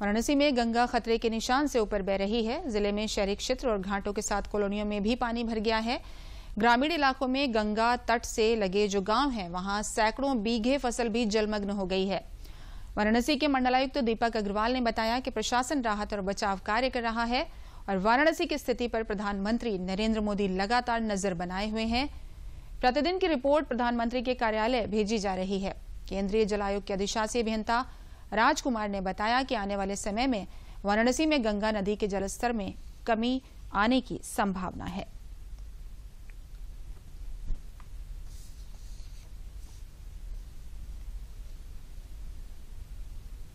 वाराणसी में गंगा खतरे के निशान से ऊपर बह रही है जिले में शहरी क्षेत्र और घाटों के साथ कॉलोनियों में भी पानी भर गया है ग्रामीण इलाकों में गंगा तट से लगे जो गांव हैं वहां सैकड़ों बीघे फसल भी जलमग्न हो गई है वाराणसी के मंडलायुक्त तो दीपक अग्रवाल ने बताया कि प्रशासन राहत और बचाव कार्य कर रहा है और वाराणसी की स्थिति पर प्रधानमंत्री नरेंद्र मोदी लगातार नजर बनाए हुए हैं प्रतिदिन की रिपोर्ट प्रधानमंत्री के कार्यालय भेजी जा रही है केंद्रीय जल आयोग के अधिशासी अभियंता राजकुमार ने बताया कि आने वाले समय में वाराणसी में गंगा नदी के जलस्तर में कमी आने की संभावना है